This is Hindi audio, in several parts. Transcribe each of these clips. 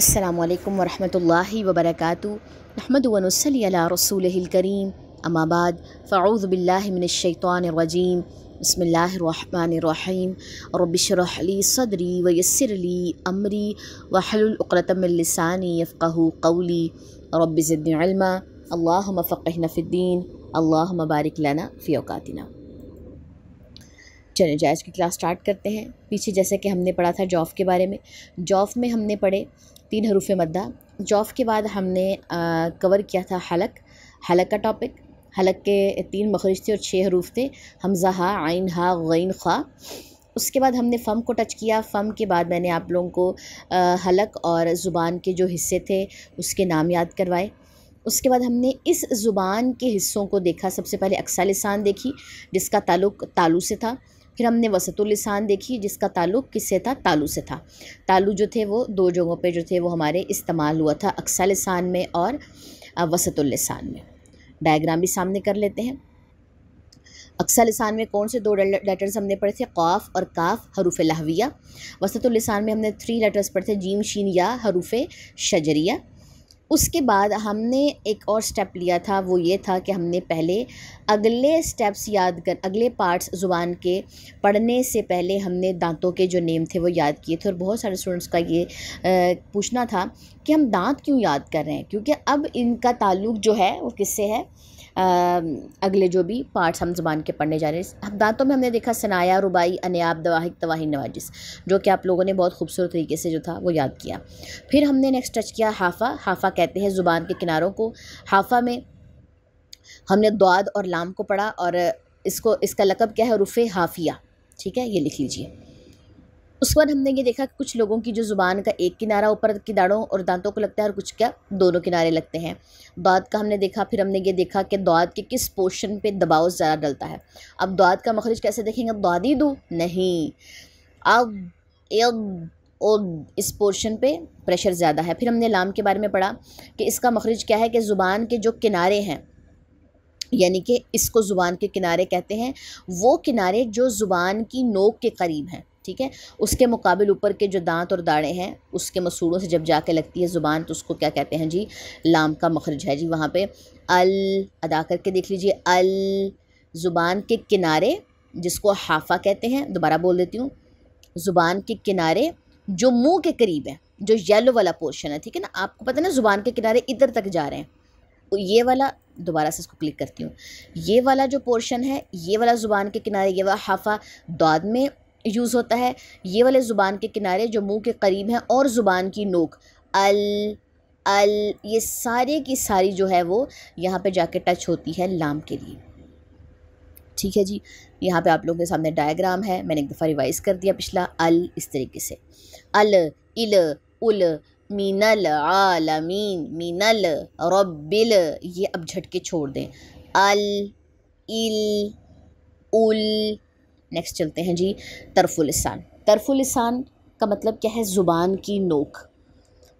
अल्लाम वरहमल वबरक नहमदनसली रसूल करीम अमाबाद फ़ाऊज़ बिल्लाशैतवानरजीम बसमीम रबिशरहली सदरी वयसरली अमरी वहलतमलसानी कौली रबिज़दलमा अल्लाह फ़क़नफ़ीन अल्लाह मबारक जायज़ की क्लास स्टार्ट करते हैं पीछे जैसे कि हमने पढ़ा था जॉफ के बारे में जॉफ में हमने पढ़े तीन हरूफ मद्दा जॉफ के बाद हमने कवर किया था हलक हलक का टॉपिक हलक के तीन मखरज थे और छः हरूफ थे हमजा हा आइन हा गैन खा उसके बाद हमने फ़म को टच किया फ़म के बाद मैंने आप लोगों को आ, हलक और ज़ुबान के जो हिस्से थे उसके नाम याद करवाए उसके बाद हमने इस ज़ुबान के हिस्सों को देखा सबसे पहले अक्सा लिसान देखी जिसका ताल्लुक तालू से था फिर हमने वसतुलसान देखी जिसका ताल्लुक किससे था तालू से था तालू जो थे वो दो जगहों पे जो थे वो हमारे इस्तेमाल हुआ था अक्सा लसान में और वसतुलसान में डायग्राम भी सामने कर लेते हैं अक्सा लसान में कौन से दो लेटर्स हमने पढ़े थे कौफ़ और काफ हरूफ लहविया वसतुलसान में हमने थ्री लेटर्स पढ़े थे जीम शीन या हरूफ शजरिया उसके बाद हमने एक और स्टेप लिया था वो ये था कि हमने पहले अगले स्टेप्स याद कर अगले पार्ट्स ज़ुबान के पढ़ने से पहले हमने दांतों के जो नेम थे वो याद किए थे और बहुत सारे स्टूडेंट्स का ये पूछना था कि हम दांत क्यों याद कर रहे हैं क्योंकि अब इनका ताल्लुक जो है वो किससे है अगले जो भी पार्ट्स हम ज़बान के पढ़ने जा रहे हैं हम दांतों में हमने देखा सनाया रुबाई अनयाब दवाहिक तवाहिन नवाजिस जो कि आप लोगों ने बहुत खूबसूरत तरीके से जो था वो याद किया फिर हमने नेक्स्ट टच किया हाफा हाफा कहते हैं ज़ुबान के किनारों को हाफा में हमने दुआद और लाम को पढ़ा और इसको इसका लकब क्या है रुफ़ हाफिया ठीक है ये लिख लीजिए उस बाद हमने ये देखा कि कुछ लोगों की जो ज़ुबान का एक किनारा ऊपर की दाड़ों और दांतों को लगता है और कुछ क्या दोनों किनारे लगते हैं दाँत का हमने देखा फिर हमने ये देखा कि दाँत के किस पोर्शन पे दबाव ज़्यादा डलता है अब दाँत का मखरज कैसे देखेंगे दादी दूँ नहीं अब एक और इस पोर्शन पे प्रेशर ज़्यादा है फिर हमने लाम के बारे में पढ़ा कि इसका मखरज क्या है कि ज़ुबान के जो किनारे हैं यानी कि इसको ज़ुबान के किनारे कहते हैं वो किनारे जो ज़ुबान की नोक के करीब हैं ठीक है उसके मुकाबले ऊपर के जो दांत और दाड़े हैं उसके मसूड़ों से जब जाके लगती है ज़ुबान तो उसको क्या कहते हैं जी लाम का मखरज है जी वहाँ पे अल अदा करके देख लीजिए अल ज़ुबान के किनारे जिसको हाफा कहते हैं दोबारा बोल देती हूँ ज़ुबान के किनारे जो मुँह के करीब है जो येलो वाला पोर्शन है ठीक है ना आपको पता ना ज़ुबान के किनारे इधर तक जा रहे हैं तो ये वाला दोबारा से इसको क्लिक करती हूँ ये वाला जो पोर्शन है ये वाला ज़ुबान के किनारे ये वाला हाफा दाद में यूज़ होता है ये वाले ज़ुबान के किनारे जो मुंह के करीब हैं और ज़ुबान की नोक अल अल ये सारे की सारी जो है वो यहाँ पे जाके टच होती है लाम के लिए ठीक है जी यहाँ पे आप लोगों के सामने डायग्राम है मैंने एक दफ़ा रिवाइज़ कर दिया पिछला अल इस तरीके से अल इल उल मीनल आलमीन मीनल रबिल ये अब झटके छोड़ दें अल इल उल नेक्स्ट चलते हैं जी तरफुलसान तरफुलसान का मतलब क्या है ज़ुबान की नोक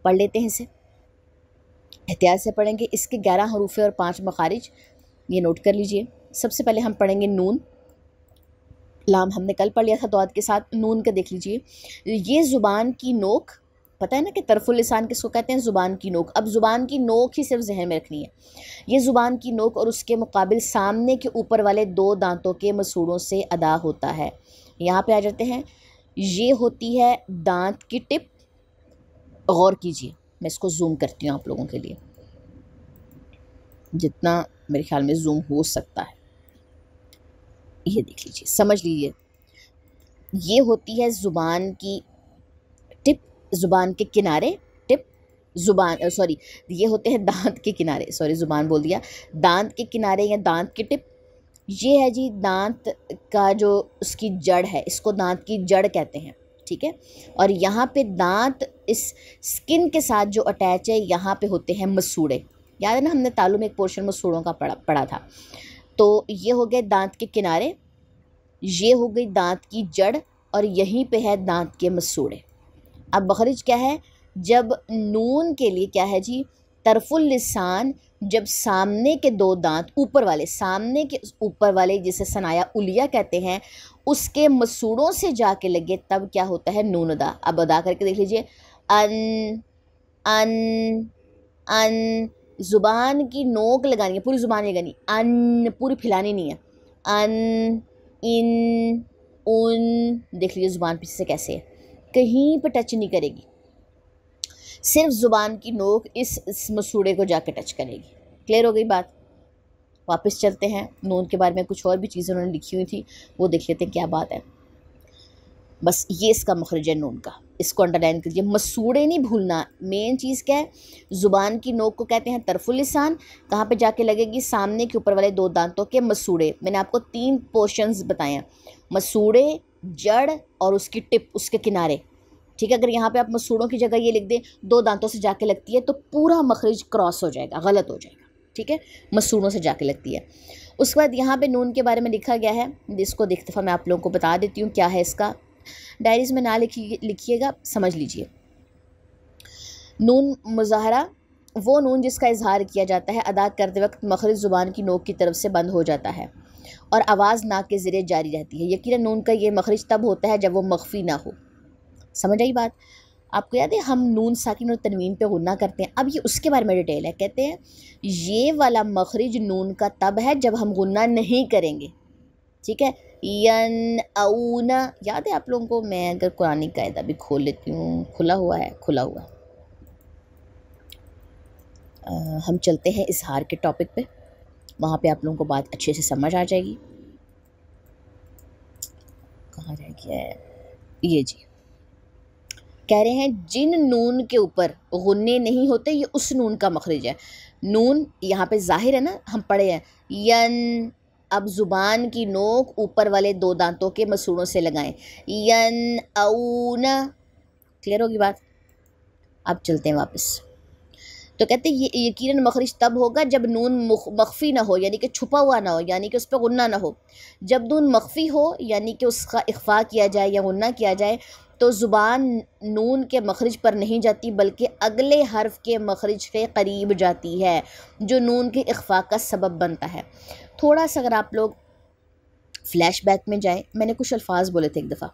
पढ़ लेते हैं इसे एहतियात से पढ़ेंगे इसके ग्यारह हरूफे और पाँच मखारिज ये नोट कर लीजिए सबसे पहले हम पढ़ेंगे नून लाम हमने कल पढ़ लिया था दौद के साथ नून का देख लीजिए ये ज़ुबान की नोक पता है ना कि तरफुलसान किसको कहते हैं ज़ुबान की नोक अब ज़ुबान की नोक ही सिर्फ जहन में रखनी है ये ज़ुबान की नोक और उसके मुकाबल सामने के ऊपर वाले दो दांतों के मसूड़ों से अदा होता है यहाँ पे आ जाते हैं ये होती है दांत की टिप गौर कीजिए मैं इसको जूम करती हूँ आप लोगों के लिए जितना मेरे ख्याल में जूम हो सकता है ये देख लीजिए समझ लीजिए ये होती है ज़ुबान की ज़ुबान के किनारे टिप ज़ुबान सॉरी ये होते हैं दांत के किनारे सॉरी ज़ुबान बोल दिया दांत के किनारे या दांत की टिप ये है जी दांत का जो उसकी जड़ है इसको दांत की जड़ कहते हैं ठीक है और यहाँ पे दांत इस स्किन के साथ जो अटैच है यहाँ पे होते हैं मसूड़े याद है ना हमने तालू में एक पोर्शन मसूड़ों का पढ़ा पढ़ा था तो ये हो गए दांत के किनारे ये हो गई दांत की जड़ और यहीं पे है दांत के मसूड़े अब बखरिज क्या है जब नून के लिए क्या है जी तरफुल लिसान जब सामने के दो दांत ऊपर वाले सामने के ऊपर वाले जिसे सनाया उलिया कहते हैं उसके मसूड़ों से जाके लगे तब क्या होता है नून अदा अब अदा करके देख लीजिए अन अन अन ज़ुबान की नोक लगानी है पूरी ज़ुबान लगानी अन पूरी फैलानी नहीं है अन इन उन देख लीजिए ज़ुबान पीछे से कैसे है कहीं पर टच नहीं करेगी सिर्फ ज़ुबान की नोक इस, इस मसूड़े को जाके टच करेगी क्लियर हो गई बात वापस चलते हैं नून के बारे में कुछ और भी चीज़ें उन्होंने लिखी हुई थी वो देख लेते हैं क्या बात है बस ये इसका मखरज है नून का इसको अंडरलाइन कीजिए मसूड़े नहीं भूलना मेन चीज़ क्या है ज़ुबान की नोक को कहते हैं तरफुलसान कहाँ पे जाके लगेगी सामने के ऊपर वाले दो दांतों के मसूड़े मैंने आपको तीन पोर्शंस बताए हैं मसूड़े जड़ और उसकी टिप उसके किनारे ठीक है अगर यहाँ पे आप मसूड़ों की जगह ये लिख दें दो दांतों से जाके लगती है तो पूरा मखरज क्रॉस हो जाएगा गलत हो जाएगा ठीक है मसूड़ों से जाके लगती है उसके बाद यहाँ पे नून के बारे में लिखा गया है इसको देख दफ़ा मैं आप लोगों को बता देती हूँ क्या है इसका डायरीज़ में ना लिखिए लिखिएगा समझ लीजिए नून मुजाहरा वो नून जिसका इजहार किया जाता है अदा करते वक्त मखरज ज़ुबान की नोक की तरफ से बंद हो जाता है और आवाज़ नाक के ज़रिए जारी रहती है यकीन नून का ये मखरज तब होता है जब वो मखफी ना हो समझ आई बात आपको याद है हम नून साकिन और तनवीन पे गुना करते हैं अब ये उसके बारे में डिटेल है कहते हैं ये वाला मखरज नून का तब है जब हम गुना नहीं करेंगे ठीक है यन अऊना याद है आप लोगों को मैं अगर कुरानी कायदा भी खोल लेती हूँ खुला हुआ है खुला हुआ है हम चलते हैं इजहार के टॉपिक पे वहाँ पे आप लोगों को बात अच्छे से समझ आ जाएगी कहाँ रह गया है ये जी कह रहे हैं जिन नून के ऊपर गुन्ने नहीं होते ये उस नून का मखरज है नून यहाँ पे जाहिर है ना हम पढ़े हैं यन अब ज़ुबान की नोक ऊपर वाले दो दांतों के मसूड़ों से लगाएं यन औना क्लियर होगी बात अब चलते हैं वापस तो कहते ये यकीन मखरज तब होगा जब नून मख्फी ना हो यानी कि छुपा हुआ ना हो यानी कि उस पर गुन्ना ना हो जब नून मख्फी हो यानी कि उसका इख्फा किया जाए या गुन्ना किया जाए तो ज़ुबान नून के मखरज पर नहीं जाती बल्कि अगले हर्फ के मखरज के करीब जाती है जो नून के इख्फा का सबब बनता है थोड़ा सा अगर आप लोग फ़्लैश बैक में जाएँ मैंने कुछ अल्फाज बोले थे एक दफ़ा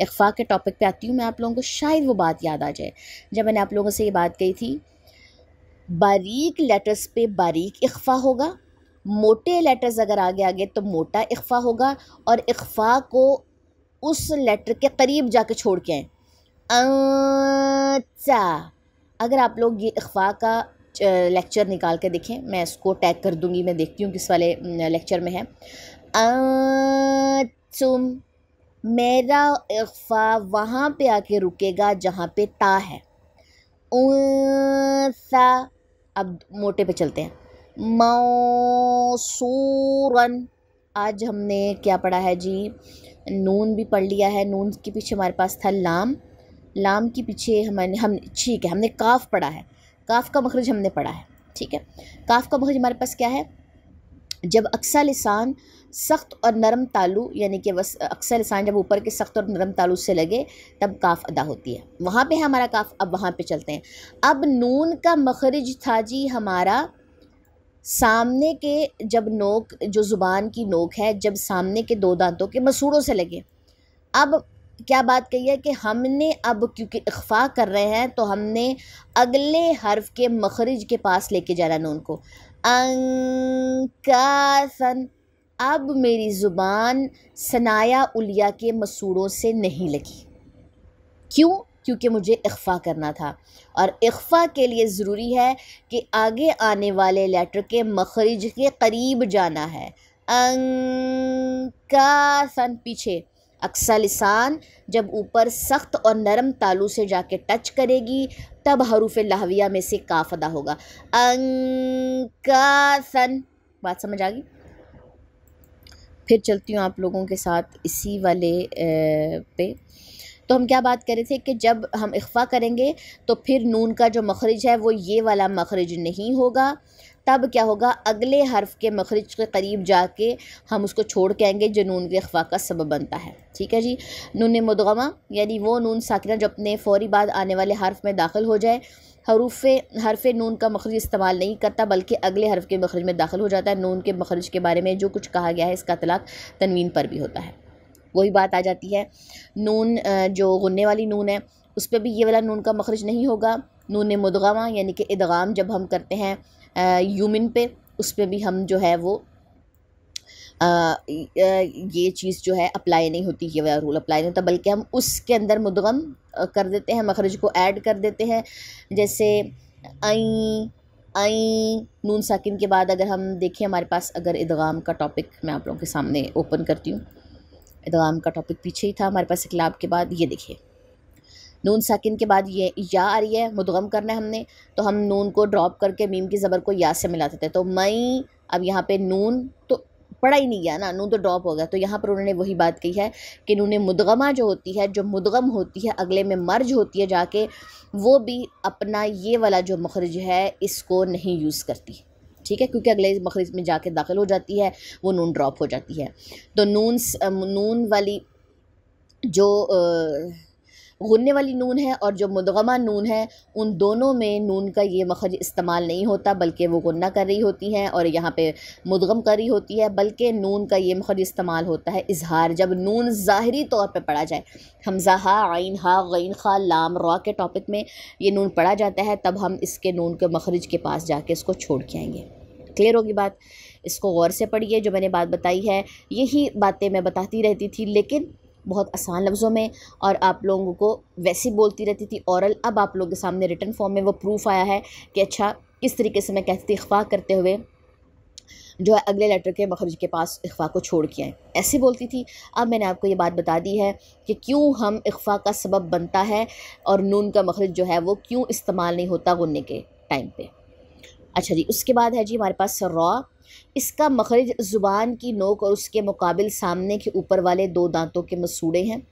इख्फा के टॉपिक पे आती हूँ मैं आप लोगों को शायद वो बात याद आ जाए जब मैंने आप लोगों से ये बात कही थी बारीक लेटर्स पे बारीक इख्फा होगा मोटे लेटर्स अगर आगे आगे तो मोटा इख्फा होगा और इख्फा को उस लेटर के करीब जाके छोड़ के अच्छा अगर आप लोग ये अखवा का लेक्चर निकाल के देखें मैं इसको टैग कर दूंगी मैं देखती हूँ किस वाले लेक्चर में है तुम अच्छा, मेरा अखवा वहाँ पे आके रुकेगा जहाँ पे ता है उनसा अब मोटे पे चलते हैं मौसूरन आज हमने क्या पढ़ा है जी नून भी पढ़ लिया है नून के पीछे हमारे पास था लाम लाम के पीछे हमारे हम ठीक है हमने काफ़ पढ़ा है काफ़ का मखरज हमने पढ़ा है ठीक है काफ़ का मखरज हमारे पास क्या है जब अक्सा लिसान सख्त और नरम तालू यानी कि बस अक्सर लिसान जब ऊपर के सख्त और नरम तालू से लगे तब काफ अदा होती है वहाँ पे है हमारा काफ अब वहाँ पे चलते हैं अब नून का मखरज था जी हमारा सामने के जब नोक जो ज़ुबान की नोक है जब सामने के दो दांतों के मसूड़ों से लगे अब क्या बात कही है कि हमने अब क्योंकि इख्फा कर रहे हैं तो हमने अगले हर्फ के मखरज के पास लेके जाना नून को अंकासन अब मेरी ज़ुबान सनाया उलिया के मसूड़ों से नहीं लगी क्यों क्योंकि मुझे इख्फ़ा करना था और इख्फ़ा के लिए ज़रूरी है कि आगे आने वाले लेटर के मखरज के करीब जाना है अंकासन पीछे अक्सा लिसान जब ऊपर सख्त और नरम तालू से जाके टच करेगी तब हरूफ लाहविया में से काफ अदा होगा अंकासन बात समझ आ गई फिर चलती हूँ आप लोगों के साथ इसी वाले पे तो हम क्या बात कर रहे थे कि जब हम इख्फा करेंगे तो फिर नून का जो मखरज है वो ये वाला मखरज नहीं होगा तब क्या होगा अगले हर्फ के मखरज के करीब जाके हम उसको छोड़ के आएंगे जो नून के अखवा का सबब बनता है ठीक है जी नून मुदगमा यानी वो नून साकिना जो अपने फ़ौरी बाद आने वाले हर्फ में दाखिल हो जाए हरूफ हरफ नून का मखरज इस्तेमाल नहीं करता बल्कि अगले हर्फ के मखरज में दाखिल हो जाता है नून के मखरज के बारे में जो कुछ कहा गया है इसका तलाक तनवीन पर भी होता है वही बात आ जाती है नून जो गुन्ने वाली नून है उस पर भी ये वाला नून का मखरज नहीं होगा नून मुदगमा यानी कि इदगाम जब हम करते हैं यूमिन पे उस पर भी हम जो है वो आ, ये चीज़ जो है अप्लाई नहीं होती ये रूल अप्लाई नहीं होता बल्कि हम उसके अंदर मुदगम कर देते हैं मखरज को ऐड कर देते हैं जैसे आई आई नून साकिन के बाद अगर हम देखें हमारे पास अगर इदगाम का टॉपिक मैं आप लोगों के सामने ओपन करती हूँ इदगाम का टॉपिक पीछे ही था हमारे पास इकलाब के बाद ये देखिए नून साकिन के बाद ये या आ रही है मुदगम करना है हमने तो हम नून को ड्रॉप करके मीम की ज़बर को या से मिला देते तो मई अब यहाँ पे नून तो पढ़ा ही नहीं गया ना नून तो ड्रॉप हो गया तो यहाँ पर उन्होंने वही बात कही है कि इन्होंने मुदगमा जो होती है जो मुदगम होती है अगले में मर्ज होती है जाके वो भी अपना ये वाला जो मखरज है इसको नहीं यूज़ करती ठीक है क्योंकि अगले मखरज में जाके दाखिल हो जाती है वो नून ड्रॉप हो जाती है तो नून नून वाली जो आ, भूनने वाली नून है और जो मुदगमा नून है उन दोनों में नून का ये मखज इस्तेमाल नहीं होता बल्कि वो गुन्ना कर रही होती हैं और यहाँ पे मुदगम कर रही होती है बल्कि नून का ये मखज इस्तेमाल होता है इजहार जब नून ज़ाहरी तौर पर पढ़ा जाए हमजा हा आइन हा गैन खा लाम रवा के टॉपिक में ये नून पढ़ा जाता है तब हम इसके नून के मखरज के पास जाके इसको छोड़ के आएंगे क्लियर होगी बात इसको गौर से पढ़िए जो मैंने बात बताई है यही बातें मैं बताती रहती थी लेकिन बहुत आसान लफ्ज़ों में और आप लोगों को वैसे बोलती रहती थी औरल अब आप लोगों के सामने रिटर्न फॉर्म में वो प्रूफ आया है कि अच्छा किस तरीके से मैं कहती अखवा करते हुए जो है अगले लेटर के मखरज के पास अखवा को छोड़ के आए ऐसे बोलती थी अब मैंने आपको ये बात बता दी है कि क्यों हम अखवा का सबब बनता है और नून का मखरज जो है वो क्यों इस्तेमाल नहीं होता गुन्ने के टाइम पर अच्छा जी उसके बाद है जी हमारे पास रॉ इसका मखरज ज़ुबान की नोक और उसके मुकाबिल सामने के ऊपर वाले दो दांतों के मसूड़े हैं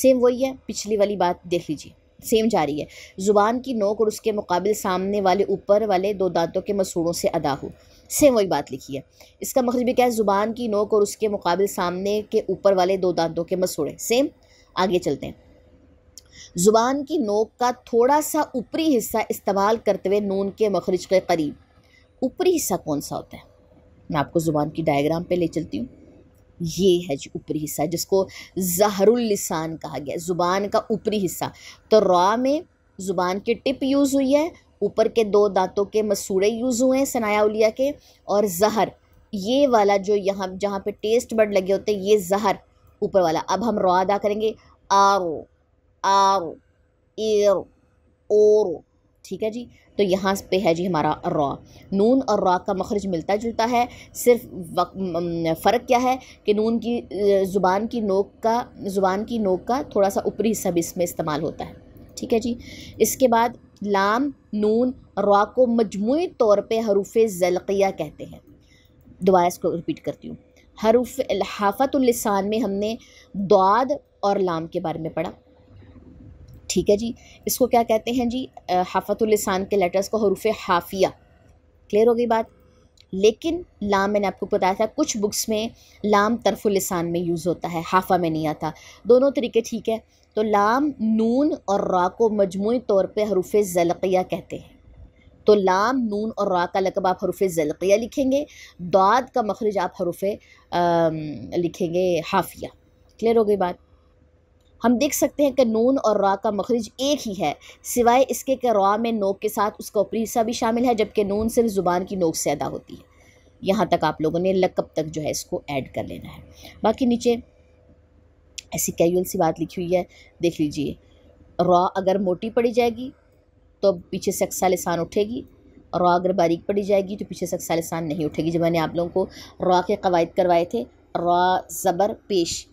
सेम वही है पिछली वाली बात देख लीजिए सेम जारी है ज़ुबान की नोक और उसके मुकाबल सामने वाले ऊपर वाले दो दांतों के मसूड़ों से अदा हो सेम वही बात लिखी है इसका मखरज भी क्या है ज़ुबान की नोक और उसके मुकाबिल सामने के ऊपर वाले दो दांतों के मसूड़े सेम आगे चलते हैं ज़ुबान की नोक का थोड़ा सा ऊपरी हिस्सा इस्तेमाल करते हुए नून के मखरज के करीब ऊपरी हिस्सा कौन सा होता है मैं आपको ज़ुबान की डायग्राम पे ले चलती हूँ ये है जी ऊपरी हिस्सा जिसको ज़हरुलसान कहा गया ज़ुबान का ऊपरी हिस्सा तो रॉ में ज़ुबान की टिप यूज़ हुई है ऊपर के दो दांतों के मसूड़े यूज़ हुए हैं सनाया उलिया के और जहर ये वाला जो यहाँ जहाँ पे टेस्ट बर्ड लगे होते हैं ये जहर ऊपर वाला अब हम रो अदा करेंगे आओ आर एर और ठीक है जी तो यहाँ पे है जी हमारा रॉ नून और रॉ का मखरज मिलता जुलता है सिर्फ फ़र्क क्या है कि नून की ज़ुबान की नोक का ज़ुबान की नोक का थोड़ा सा ऊपरी हिस्सा भी इसमें इस्तेमाल होता है ठीक है जी इसके बाद लाम नून रॉ को मजमू तौर पर हरूफ जलकिया कहते हैं दोबारा इसको रिपीट करती हूँ हरूफ लहाफ़त में हमने दाद और लाम के बारे में पढ़ा ठीक है जी इसको क्या कहते हैं जी हाफतुलसान के लेटर्स को हरूफ हाफिया क्लियर हो गई बात लेकिन लाम मैंने आपको बताया था कुछ बुक्स में लाम तरफुलसान में यूज़ होता है हाफा में नहीं आता दोनों तरीके ठीक है तो लाम नून और रा को मजमू तौर पर हरूफ जलकिया कहते हैं तो लाम नून और रा का लकब आप हरूफ जलकिया लिखेंगे दाद का मखरज आप हरूफ लिखेंगे हाफिया क्लियर हो गई बात हम देख सकते हैं कि नून और रा का मखरज एक ही है सिवाय इसके कि रा में नोक के साथ उसका ऊपरी हिस्सा भी शामिल है जबकि नून सिर्फ ज़ुबान की नोक से अदा होती है यहाँ तक आप लोगों ने लकब तक जो है इसको ऐड कर लेना है बाकी नीचे ऐसी कैजुअल सी बात लिखी हुई है देख लीजिए रॉ अगर मोटी पड़ी जाएगी तो पीछे से अक्सा लसान उठेगी रॉ अगर बारीक पड़ी जाएगी तो पीछे से अक्सा लसान नहीं उठेगी जब मैंने आप लोगों को रॉ के कवायद करवाए थे रॉ ज़बर पेश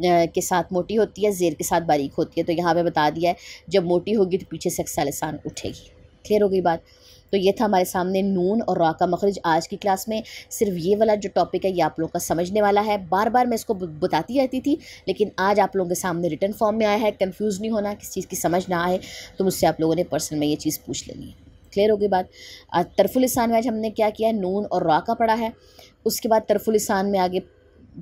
के साथ मोटी होती है ज़ेर के साथ बारीक होती है तो यहाँ पे बता दिया है जब मोटी होगी तो पीछे से अक्सा लसान उठेगी क्लियर हो गई बात तो ये था हमारे सामने नून और रॉ का मखरज आज की क्लास में सिर्फ ये वाला जो टॉपिक है ये आप लोगों का समझने वाला है बार बार मैं इसको बताती रहती थी लेकिन आज आप लोगों के सामने रिटर्न फॉर्म में आया है कंफ्यूज नहीं होना किस चीज़ की समझ ना आए तो मुझसे आप लोगों ने पर्सन में ये चीज़ पूछ लेनी है क्लियर हो गई बात तरफुल तरफुलसान में आज हमने क्या किया है नून और रॉ का पढ़ा है उसके बाद तरफुलसान में आगे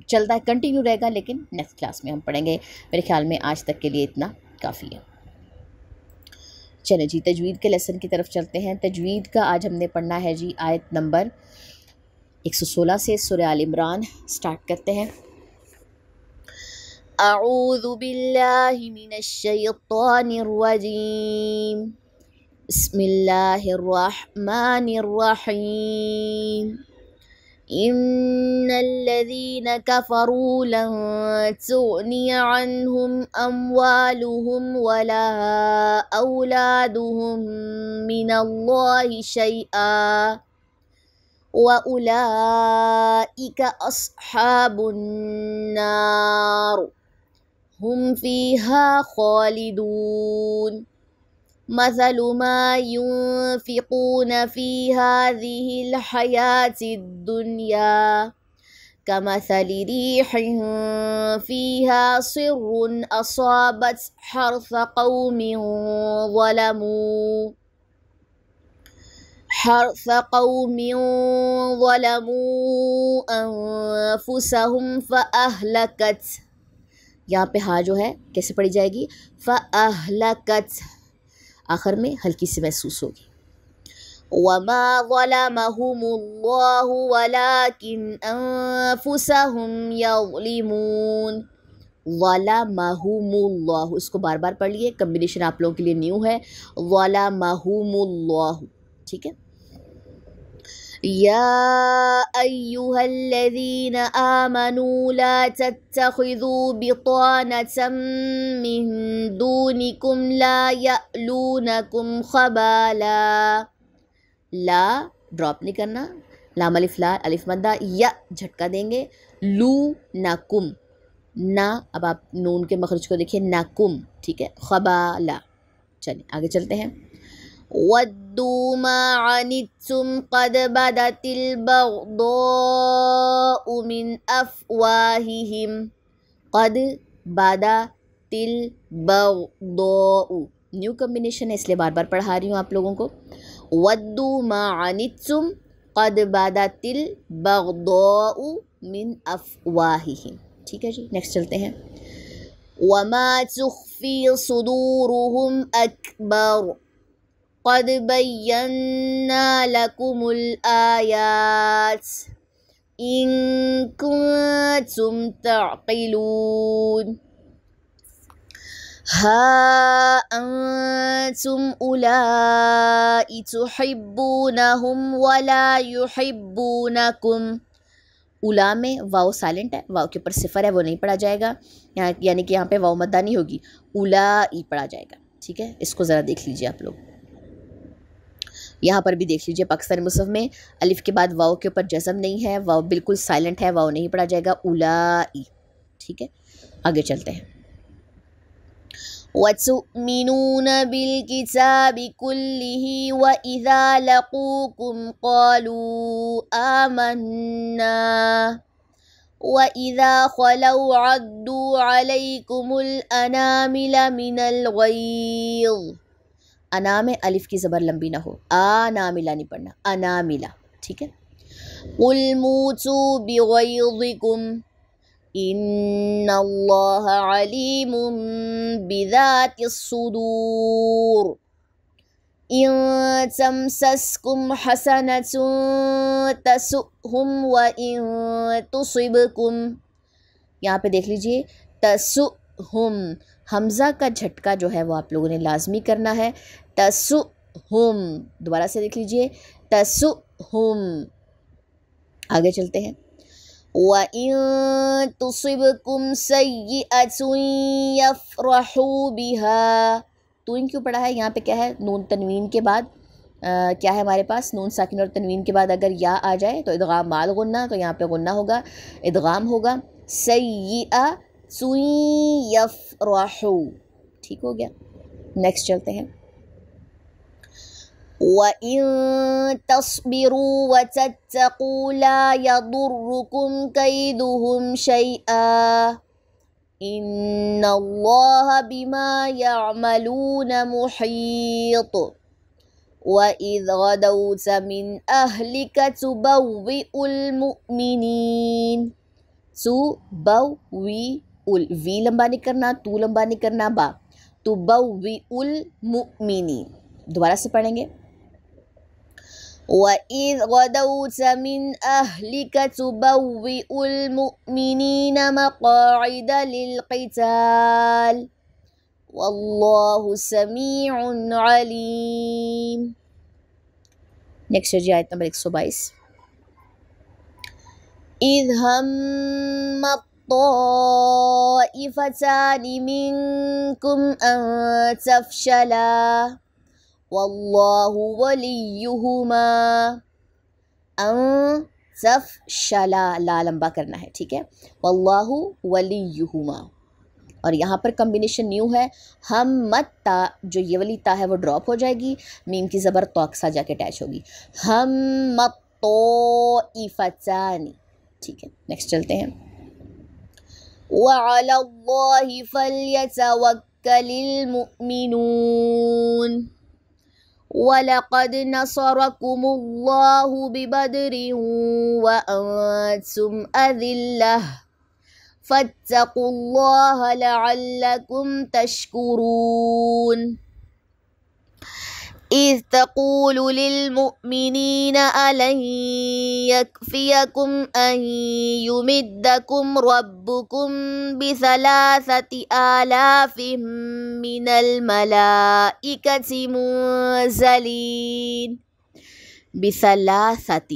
चलता है कंटिन्यू रहेगा लेकिन नेक्स्ट क्लास में हम पढ़ेंगे मेरे ख्याल में आज तक के लिए इतना काफ़ी है चले जी तजवीद के लेसन की तरफ चलते हैं तजवीद का आज हमने पढ़ना है जी आयत नंबर 116 से आल इमरान स्टार्ट करते हैं أعوذ بالله من الشيطان الرجيم بسم الله الرحمن الرحيم إن الذين كفروا لن تغني عنهم أموالهم ولا أولادهم من الله شيئا وأولئك أصحاب النار هم فيها خالدون مثل ما ينفقون في هذه الحياة الدنيا كمثل ريح فيها صر أصابت حرث قوم ظلموا حرث قوم ظلموا أنفسهم فأهلكت يا पे हाँ जो है कैसे पढ़ी فأهلكت. आखिर में हल्की सी महसूस होगी वाला माहूमुल्लाह इसको बार बार पढ़ लिए कम्बिनेशन आप लोगों के लिए न्यू है वाला माहूमुल्लाह ठीक है يا أيها الذين آمنوا لا تتخذوا بطانة من دونكم لا يألونكم خبالا لا ड्रॉप नहीं करना लाम अलिफ ला अलिफ मंदा या झटका देंगे लू नाकुम ना अब आप नून के मखरज को देखिए नाकुम ठीक है खबाला चलिए आगे चलते हैं वद وَدُّوا مَا عَنِتُّمْ قَدْ بَدَتِ الْبَغْضَاءُ مِنْ أَفْوَاهِهِمْ قَدْ بَدَتِ الْبَغْضَاءُ न्यू कम्बिनेशन है इसलिए बार बार पढ़ा रही हूँ आप लोगों को वद्दू मा अनित्सुम कद बादा तिल बगदो मिन अफवाहिम ठीक है जी नेक्स्ट चलते हैं वमा चुखफी सुदूरुहुम अकबर قد بينا لكم الآيات إن كنتم تعقلون ها أنتم أولئك تحبونهم ولا يحبونكم उला में वाओ साइलेंट है वाओ के ऊपर सिफर है वो नहीं पढ़ा जाएगा यहाँ यानी कि यहाँ पे वाओ मद्दा नहीं होगी उला ई पढ़ा जाएगा ठीक है इसको ज़रा देख लीजिए आप लोग यहाँ पर भी देख लीजिए पाकिस्तानी मुसफ़ में अलिफ के बाद वाओ के ऊपर जज़म नहीं है वाओ बिल्कुल साइलेंट है वाओ नहीं पढ़ा जाएगा उला ई ठीक है आगे चलते हैं وتؤمنون بالكتاب كله وإذا لقوكم قالوا آمنا وإذا عدوا عليكم الأنامل من الغيظ अना में अलिफ की ज़बर लंबी ना हो आना मिला नहीं पढ़ना अना मिला ठीक है यहाँ पे देख लीजिए हम हमज़ा का झटका जो है वो आप लोगों ने लाजमी करना है तसु हुम दोबारा से देख लीजिए तसु हुम आगे चलते हैं वइन सई बिहा तुइन तो क्यों पढ़ा है यहाँ पे क्या है नून तनवीन के बाद आ, क्या है हमारे पास नून साकिन और तनवीन के बाद अगर या आ जाए तो इदगाम माल गुन्ना तो यहाँ पे गुन्ना होगा इदगाम होगा सई सुई यफ़्रहू ठीक हो गया नेक्स्ट चलते हैं وإن تصبروا وتتقوا لا يضركم كيدهم شيئا إن الله بما يعملون محيط وإذ غدوت من أهلك تبوئ المؤمنين تبوئ वी लंबा नहीं करना तू लंबा नहीं करना बा तुबा वी उल मुमिनी दोबारा وإذ غدوت من أهلك تبوئ المؤمنين مقاعد للقتال والله سميع عليم Next is ayat number 122 إذ هم الطائفتان منكم أن تفشلا वल्लाह वलीहुमा अं सफ़ शला ला लंबा करना है ठीक है वल्लाह वलीहुमा और यहाँ पर कम्बिनेशन न्यू है हम मत ता जो ये वाली ता है वो ड्रॉप हो जाएगी मीम की ज़बर तोक्सा जाके अटैच होगी हम मत तो इफ़ानी ठीक है नेक्स्ट चलते हैं वल्लाह फल ولقد نصركم الله ببدر وأنتم أذلة فاتقوا الله لعلكم تشكرون إذ تقول للمؤمنين ألن يكفيكم أن يمدكم ربكم بثلاثة آلاف من الملائكة منزلين بثلاثة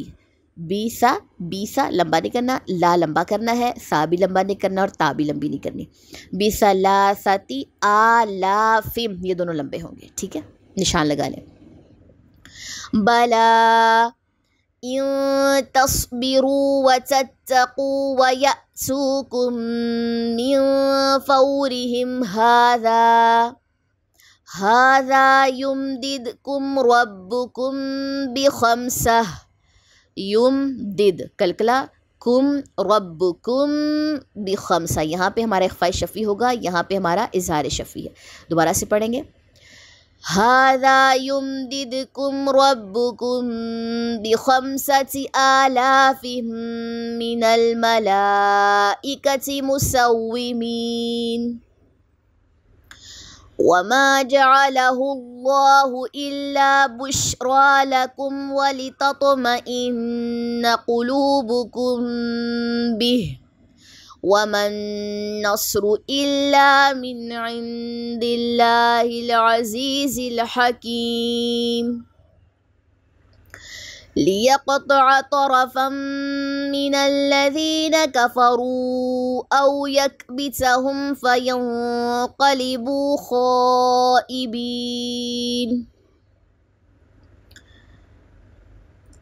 بيسا بيسا لمبا نہیں کرنا لا لمبا کرنا ہے سا بھی لمبا نہیں کرنا اور تا بھی لمبی نہیں करनी بثلاثة ला सती आ ला फिम ये दोनों लंबे होंगे ठीक निशान लगा लें बला इन तस्बिरू हाजा तत्तकू व यसूकुम मिन फौरिहिम हादा هذا يمددكم कलकला कुम रब कुम बखमसा यहाँ पे हमारा ख्वाह शफ़ी होगा यहाँ पे हमारा इजहार शफ़ी है दोबारा से पढ़ेंगे هذا يمددكم ربكم بخمسة آلاف من الملائكة مسومين وما جعله الله إلا بشرى لكم ولتطمئن قلوبكم به وما النصر إلا من عند الله العزيز الحكيم ليقطع طرفا من الذين كفروا أو يكبتهم فينقلبوا خائبين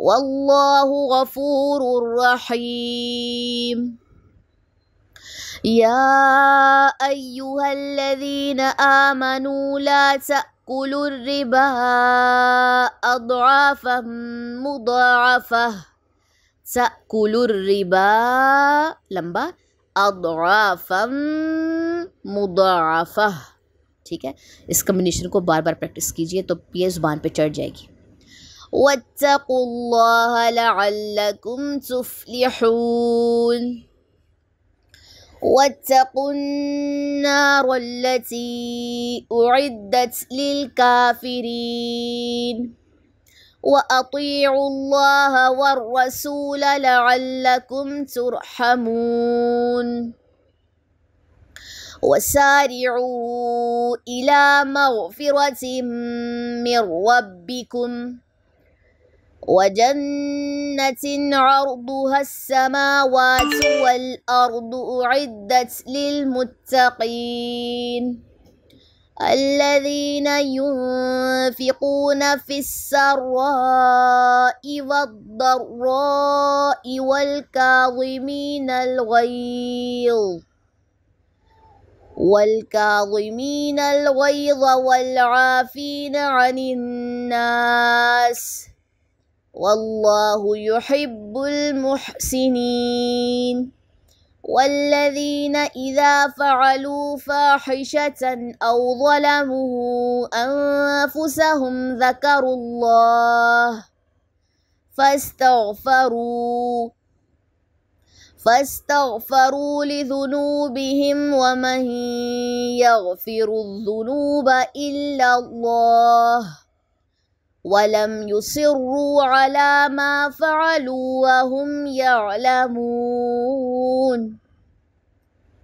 والله غفور رحيم يا ايها الذين امنوا لا تاكلوا الربا اضعافا مضاعفه تاكلوا الربا لمبا اضعافا مضاعفه ٹھیک ہے اس کمبینیشن کو بار بار پریکٹس کیجئے تو یہ زبان پہ چڑھ جائے گی واتقوا الله لعلكم تفلحون واتقوا النار التي أعدت للكافرين وأطيعوا الله والرسول لعلكم ترحمون وسارعوا إلى مغفرة من ربكم وجنة عرضها السماوات والأرض أعدت للمتقين الذين ينفقون في السراء والضراء والكاظمين الغيظ والكاظمين الغيظ والعافين عن الناس والله يحب المحسنين والذين إذا فعلوا فاحشة أو ظلموا أنفسهم ذكروا الله فاستغفروا فاستغفروا لذنوبهم ومن يغفر الذنوب إلا الله ولم يصروا على ما فعلوا وهم يعلمون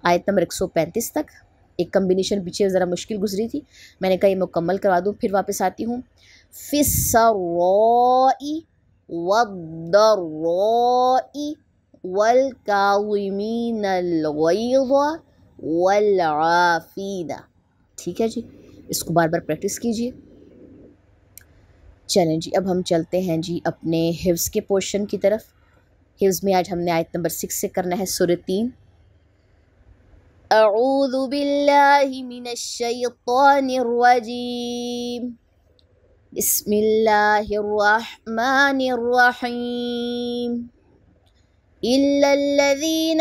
आयत नंबर 135 तक एक कम्बिनेशन पीछे ज़रा मुश्किल गुजरी थी मैंने कहा ये मुकम्मल करवा दूँ फिर वापस आती हूँ फ़िसरोई वदरोई वल कामीन ठीक है जी इसको बार बार प्रैक्टिस कीजिए चलें जी अब हम चलते हैं जी अपने हिफ्स के पोर्शन की तरफ हिफ्स में आज हमने आयत नंबर सिक्स से करना है सुर तीन अऊदबिल्लिमिनशैतरजीम बसमिल्लाहिर्रहमानिर्रहीम الذين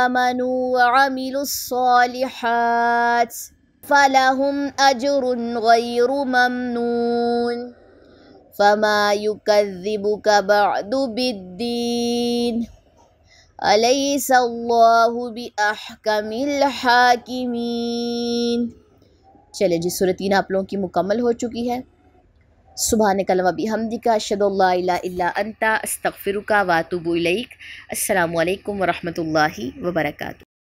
آمنوا وعملوا الصالحات فلهم أجر غير ممنون फमा युकज़िबुक बअदु बिद्दीन अलैहिस्सल्लाहु बिअहकमिल हाकिमीन चले जी सूरत तीन आप लोगों की मुकम्मल हो चुकी है सुबह कलम अभी हमदी का अशदल्ला अंता अस्तफ़िर का वातुबुलक अल्लाम वरहमल वर्का